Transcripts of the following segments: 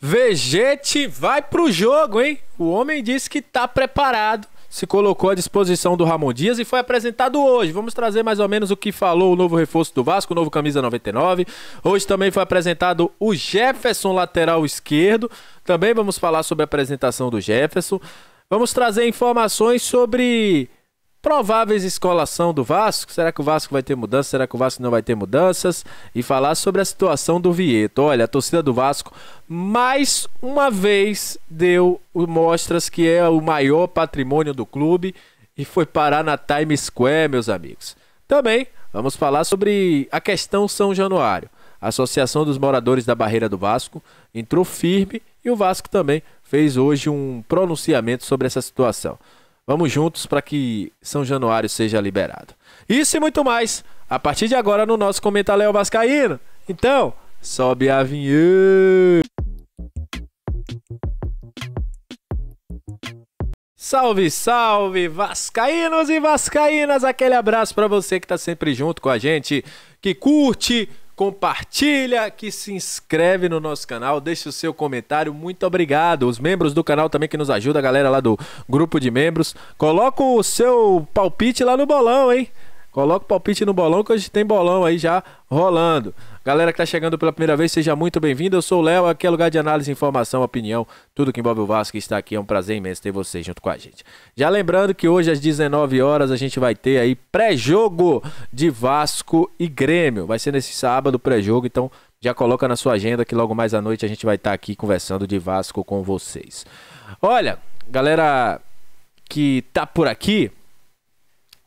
Vegete vai pro jogo, hein? O homem disse que tá preparado, se colocou à disposição do Ramon Dias e foi apresentado hoje. Vamos trazer mais ou menos o que falou o novo reforço do Vasco, o novo camisa 99. Hoje também foi apresentado o Jefferson, lateral esquerdo. Também vamos falar sobre a apresentação do Jefferson. Vamos trazer informações sobre prováveis escolação do Vasco. Será que o Vasco vai ter mudanças? Será que o Vasco não vai ter mudanças? E falar sobre a situação do Vieto. Olha, a torcida do Vasco mais uma vez deu mostras que é o maior patrimônio do clube e foi parar na Times Square, meus amigos. Também vamos falar sobre a questão São Januário. A Associação dos Moradores da Barreira do Vasco entrou firme e o Vasco também fez hoje um pronunciamento sobre essa situação. Vamos juntos para que São Januário seja liberado. Isso e muito mais a partir de agora no nosso comentário Vascaíno. Então, sobe a vinheta. Salve, salve, vascaínos e vascaínas! Aquele abraço para você que está sempre junto com a gente, que curte, compartilha, que se inscreve no nosso canal, deixa o seu comentário. Muito obrigado. Os membros do canal também que nos ajuda, a galera lá do grupo de membros. Coloca o seu palpite lá no bolão, hein? Coloca o palpite no bolão que hoje tem bolão aí já rolando. Galera que está chegando pela primeira vez, seja muito bem-vindo. Eu sou o Léo, aqui é lugar de análise, informação, opinião, tudo que envolve o Vasco que está aqui. É um prazer imenso ter vocês junto com a gente. Já lembrando que hoje às 19 horas a gente vai ter aí pré-jogo de Vasco e Grêmio. Vai ser nesse sábado pré-jogo, então já coloca na sua agenda que logo mais à noite a gente vai estar tá aqui conversando de Vasco com vocês. Olha, galera que tá por aqui,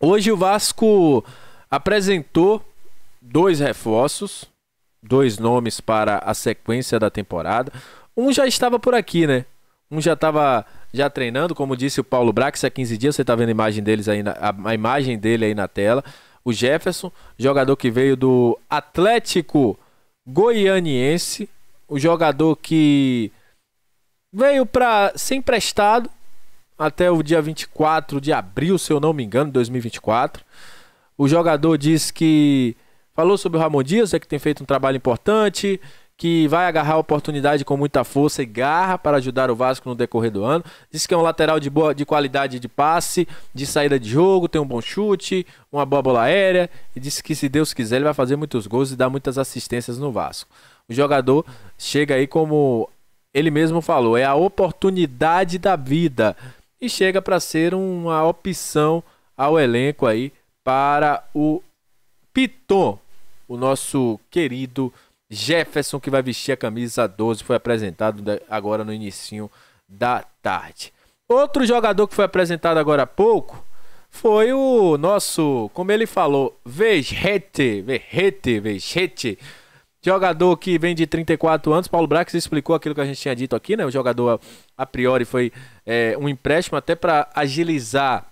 Hoje o Vasco apresentou dois reforços, dois nomes para a sequência da temporada. Um já estava por aqui, né? Um já estava já treinando, como disse o Paulo Brax, há 15 dias você está vendo a imagem deles aí na, a, imagem dele aí na tela. O Jefferson, jogador que veio do Atlético Goianiense, o jogador que veio para ser emprestado até o dia 24 de abril, se eu não me engano, 2024. O jogador diz que falou sobre o Ramon Dias, é que tem feito um trabalho importante, que vai agarrar a oportunidade com muita força e garra para ajudar o Vasco no decorrer do ano. Diz que é um lateral de boa de qualidade de passe, de saída de jogo, tem um bom chute, uma boa bola aérea e disse que se Deus quiser ele vai fazer muitos gols e dar muitas assistências no Vasco. O jogador chega aí como ele mesmo falou, é a oportunidade da vida e chega para ser uma opção ao elenco aí para o Piton, o nosso querido Jefferson que vai vestir a camisa 12, foi apresentado agora no início da tarde. Outro jogador que foi apresentado agora há pouco foi o nosso, como ele falou, Vejete, Vejete, Vejete, Jogador que vem de 34 anos, Paulo Brax explicou aquilo que a gente tinha dito aqui, né? O jogador a priori foi é, um empréstimo até para agilizar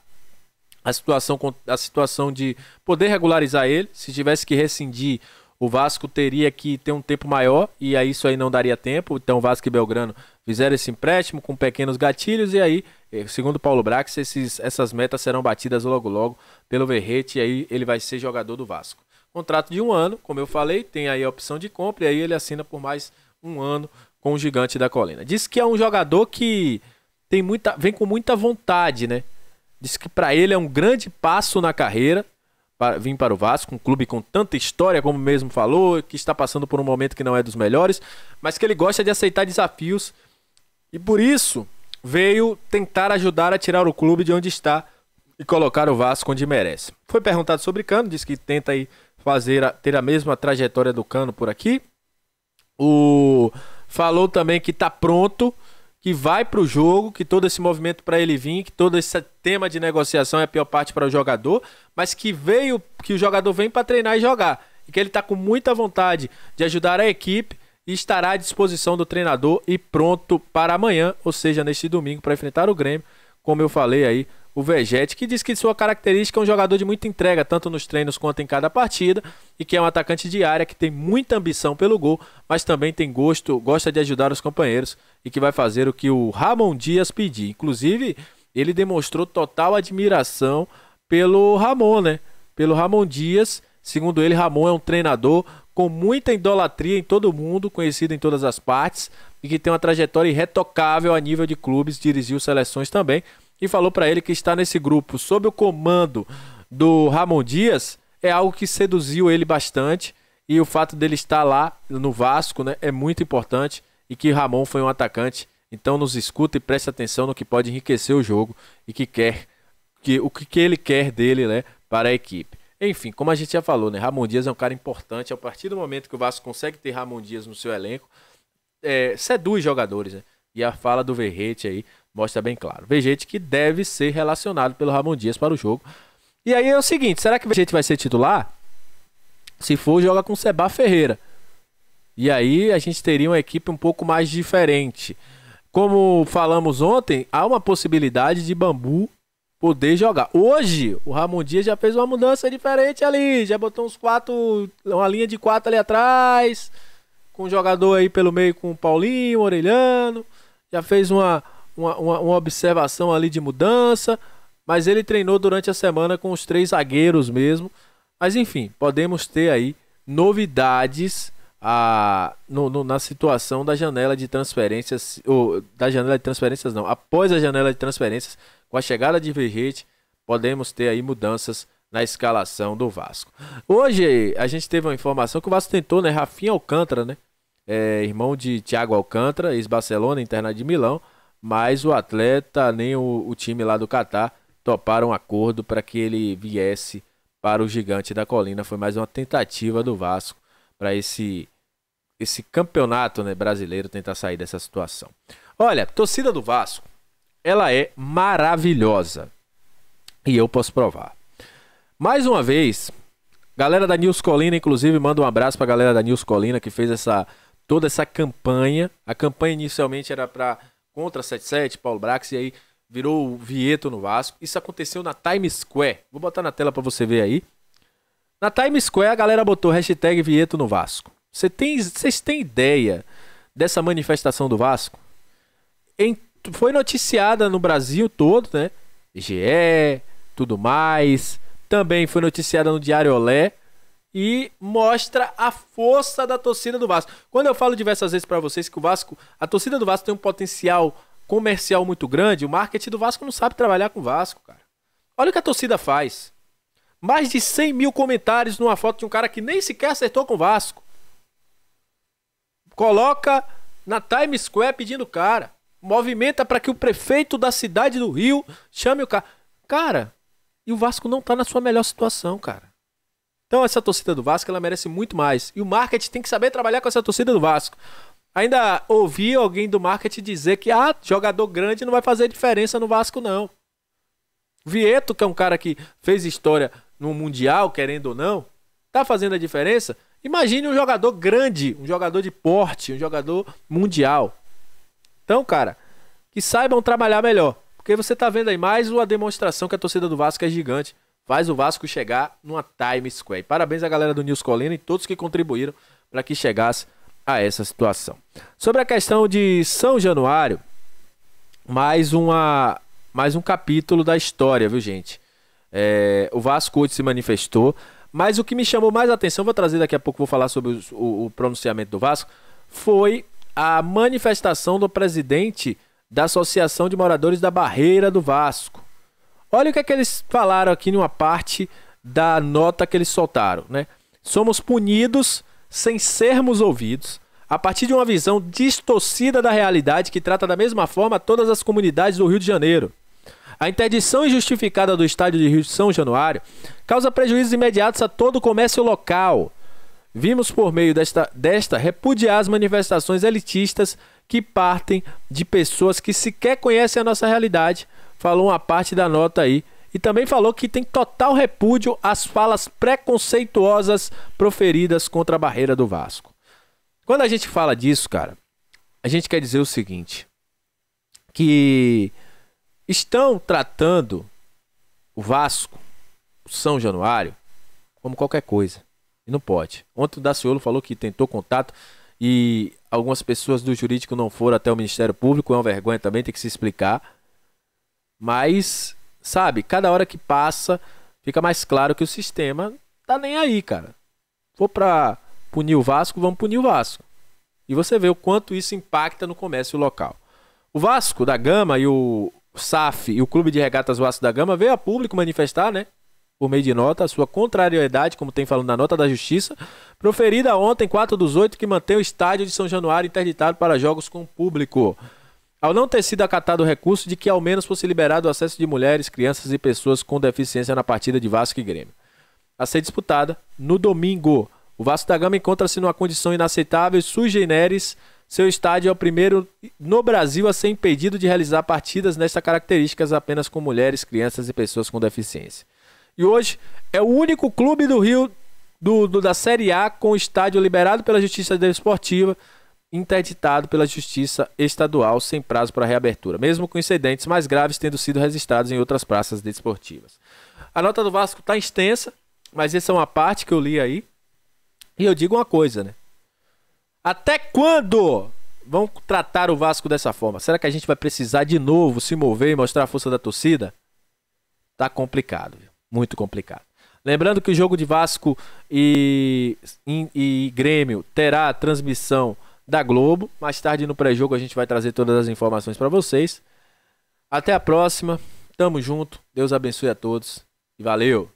a situação, a situação de poder regularizar ele. Se tivesse que rescindir, o Vasco teria que ter um tempo maior e aí isso aí não daria tempo. Então Vasco e Belgrano fizeram esse empréstimo com pequenos gatilhos e aí, eh, segundo Paulo Brax, esses, essas metas serão batidas logo logo pelo Verrete e aí ele vai ser jogador do Vasco. Contrato de um ano, como eu falei, tem aí a opção de compra e aí ele assina por mais um ano com o Gigante da Colina. Diz que é um jogador que tem muita, vem com muita vontade, né? Diz que para ele é um grande passo na carreira para, vir para o Vasco, um clube com tanta história, como mesmo falou, que está passando por um momento que não é dos melhores, mas que ele gosta de aceitar desafios e por isso veio tentar ajudar a tirar o clube de onde está e colocar o Vasco onde merece. Foi perguntado sobre Cano, disse que tenta aí fazer a, ter a mesma trajetória do Cano por aqui. O falou também que está pronto, que vai para o jogo, que todo esse movimento para ele vir, que todo esse tema de negociação é a pior parte para o jogador, mas que veio, que o jogador vem para treinar e jogar, e que ele está com muita vontade de ajudar a equipe e estará à disposição do treinador e pronto para amanhã, ou seja, neste domingo para enfrentar o Grêmio, como eu falei aí o Vegete, que diz que sua característica é um jogador de muita entrega, tanto nos treinos quanto em cada partida, e que é um atacante de área que tem muita ambição pelo gol, mas também tem gosto, gosta de ajudar os companheiros e que vai fazer o que o Ramon Dias pedir. Inclusive, ele demonstrou total admiração pelo Ramon, né? Pelo Ramon Dias. Segundo ele, Ramon é um treinador com muita idolatria em todo mundo, conhecido em todas as partes, e que tem uma trajetória irretocável a nível de clubes, dirigiu seleções também e falou para ele que está nesse grupo sob o comando do Ramon Dias é algo que seduziu ele bastante e o fato dele estar lá no Vasco né, é muito importante e que Ramon foi um atacante. Então nos escuta e preste atenção no que pode enriquecer o jogo e que quer que o que ele quer dele, né, para a equipe. Enfim, como a gente já falou, né, Ramon Dias é um cara importante. A partir do momento que o Vasco consegue ter Ramon Dias no seu elenco, é, seduz jogadores, né? E a fala do Verrete aí mostra bem claro. gente que deve ser relacionado pelo Ramon Dias para o jogo. E aí é o seguinte, será que gente vai ser titular? Se for, joga com Seba Ferreira. E aí a gente teria uma equipe um pouco mais diferente. Como falamos ontem, há uma possibilidade de Bambu poder jogar. Hoje, o Ramon Dias já fez uma mudança diferente ali, já botou uns quatro, uma linha de quatro ali atrás, com um jogador aí pelo meio com o Paulinho, Orelhano, já fez uma uma, uma, uma observação ali de mudança, mas ele treinou durante a semana com os três zagueiros mesmo. Mas enfim, podemos ter aí novidades a, ah, no, no, na situação da janela de transferências, ou da janela de transferências não, após a janela de transferências, com a chegada de Verrete, podemos ter aí mudanças na escalação do Vasco. Hoje a gente teve uma informação que o Vasco tentou, né? Rafinha Alcântara, né? É, irmão de Thiago Alcântara, ex-Barcelona, internado de Milão mas o atleta nem o, o time lá do Catar toparam um acordo para que ele viesse para o Gigante da Colina. Foi mais uma tentativa do Vasco para esse esse campeonato né, brasileiro tentar sair dessa situação. Olha, torcida do Vasco, ela é maravilhosa. E eu posso provar. Mais uma vez, galera da News Colina, inclusive, manda um abraço para a galera da News Colina que fez essa toda essa campanha. A campanha inicialmente era para contra 77, Paulo Brax, e aí virou o Vieto no Vasco. Isso aconteceu na Times Square. Vou botar na tela para você ver aí. Na Times Square a galera botou hashtag Vieto no Vasco. Você tem, vocês têm ideia dessa manifestação do Vasco? Em, foi noticiada no Brasil todo, né? GE, tudo mais. Também foi noticiada no Diário Olé e mostra a força da torcida do Vasco. Quando eu falo diversas vezes para vocês que o Vasco, a torcida do Vasco tem um potencial comercial muito grande, o marketing do Vasco não sabe trabalhar com o Vasco, cara. Olha o que a torcida faz. Mais de 100 mil comentários numa foto de um cara que nem sequer acertou com o Vasco. Coloca na Times Square pedindo cara. Movimenta para que o prefeito da cidade do Rio chame o cara. Cara, e o Vasco não tá na sua melhor situação, cara. Então essa torcida do Vasco ela merece muito mais. E o marketing tem que saber trabalhar com essa torcida do Vasco. Ainda ouvi alguém do marketing dizer que ah, jogador grande não vai fazer diferença no Vasco não. Vieto, que é um cara que fez história no mundial, querendo ou não, tá fazendo a diferença. Imagine um jogador grande, um jogador de porte, um jogador mundial. Então, cara, que saibam trabalhar melhor. Porque você tá vendo aí mais uma demonstração que a torcida do Vasco é gigante faz o Vasco chegar numa Times Square. parabéns à galera do News Colina e todos que contribuíram para que chegasse a essa situação. Sobre a questão de São Januário, mais, uma, mais um capítulo da história, viu, gente? É, o Vasco hoje se manifestou, mas o que me chamou mais atenção, vou trazer daqui a pouco, vou falar sobre o, o pronunciamento do Vasco, foi a manifestação do presidente da Associação de Moradores da Barreira do Vasco, Olha o que, é que eles falaram aqui numa parte da nota que eles soltaram, né? Somos punidos sem sermos ouvidos, a partir de uma visão distorcida da realidade que trata da mesma forma todas as comunidades do Rio de Janeiro. A interdição injustificada do estádio de Rio de São Januário causa prejuízos imediatos a todo o comércio local. Vimos por meio desta, desta repudiar as manifestações elitistas que partem de pessoas que sequer conhecem a nossa realidade, falou uma parte da nota aí e também falou que tem total repúdio às falas preconceituosas proferidas contra a barreira do Vasco. Quando a gente fala disso, cara, a gente quer dizer o seguinte: que estão tratando o Vasco, o São Januário, como qualquer coisa. E não pode. Ontem o Daciolo falou que tentou contato e algumas pessoas do jurídico não foram até o Ministério Público. É uma vergonha também, tem que se explicar. Mas, sabe, cada hora que passa, fica mais claro que o sistema tá nem aí, cara. Vou pra punir o Vasco, vamos punir o Vasco. E você vê o quanto isso impacta no comércio local. O Vasco da Gama e o SAF e o Clube de Regatas Vasco da Gama veio a público manifestar, né? Por meio de nota, a sua contrariedade, como tem falando na nota da Justiça, proferida ontem, 4 dos 8, que mantém o estádio de São Januário interditado para jogos com público ao não ter sido acatado o recurso de que ao menos fosse liberado o acesso de mulheres, crianças e pessoas com deficiência na partida de Vasco e Grêmio. A ser disputada no domingo. O Vasco da Gama encontra-se numa condição inaceitável e sui generis. Seu estádio é o primeiro no Brasil a ser impedido de realizar partidas nestas características apenas com mulheres, crianças e pessoas com deficiência. E hoje é o único clube do Rio do, do, da Série A com o estádio liberado pela Justiça Desportiva interditado pela Justiça Estadual sem prazo para reabertura, mesmo com incidentes mais graves tendo sido registrados em outras praças desportivas. A nota do Vasco está extensa, mas essa é uma parte que eu li aí. E eu digo uma coisa, né? Até quando vão tratar o Vasco dessa forma? Será que a gente vai precisar de novo se mover e mostrar a força da torcida? Tá complicado, viu? muito complicado. Lembrando que o jogo de Vasco e, e, e Grêmio terá transmissão da Globo. Mais tarde no pré-jogo a gente vai trazer todas as informações para vocês. Até a próxima. Tamo junto. Deus abençoe a todos. E valeu!